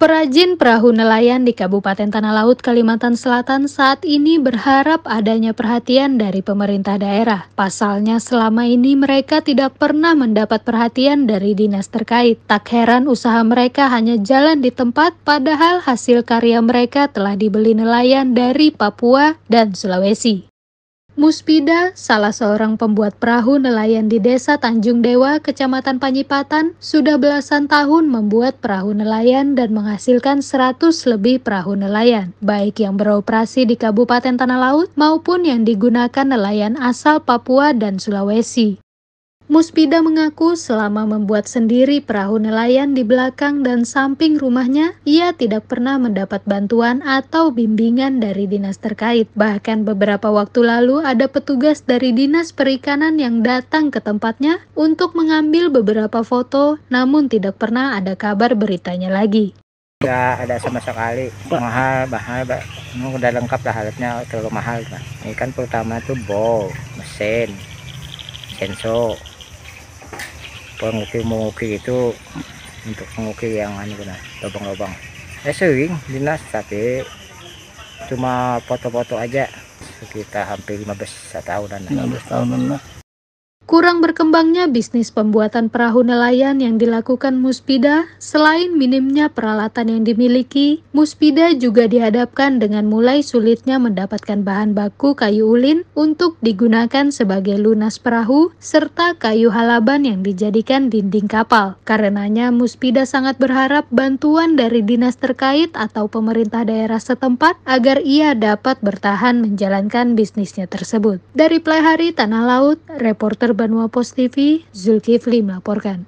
Perajin perahu nelayan di Kabupaten Tanah Laut, Kalimantan Selatan saat ini berharap adanya perhatian dari pemerintah daerah. Pasalnya selama ini mereka tidak pernah mendapat perhatian dari dinas terkait. Tak heran usaha mereka hanya jalan di tempat padahal hasil karya mereka telah dibeli nelayan dari Papua dan Sulawesi. Muspida, salah seorang pembuat perahu nelayan di desa Tanjung Dewa, Kecamatan Panyipatan, sudah belasan tahun membuat perahu nelayan dan menghasilkan 100 lebih perahu nelayan, baik yang beroperasi di Kabupaten Tanah Laut maupun yang digunakan nelayan asal Papua dan Sulawesi. Muspida mengaku selama membuat sendiri perahu nelayan di belakang dan samping rumahnya, ia tidak pernah mendapat bantuan atau bimbingan dari dinas terkait. Bahkan beberapa waktu lalu ada petugas dari dinas perikanan yang datang ke tempatnya untuk mengambil beberapa foto, namun tidak pernah ada kabar beritanya lagi. Ya ada sama sekali mahal, mahal, ini udah lengkap lah alatnya terlalu mahal. Ikan pertama itu bow, mesin, sensor pengukir mengukir itu untuk pengukir yang anu benar lubang-lubang eh sering dinas tapi cuma foto-foto aja sekitar hampir 15 tahunan 15 tahunan lah Kurang berkembangnya bisnis pembuatan perahu nelayan yang dilakukan Muspida, selain minimnya peralatan yang dimiliki, Muspida juga dihadapkan dengan mulai sulitnya mendapatkan bahan baku kayu ulin untuk digunakan sebagai lunas perahu, serta kayu halaban yang dijadikan dinding kapal. Karenanya, Muspida sangat berharap bantuan dari dinas terkait atau pemerintah daerah setempat agar ia dapat bertahan menjalankan bisnisnya tersebut. Dari Plehari Tanah Laut, reporter Banua Post TV, Zulkifli melaporkan.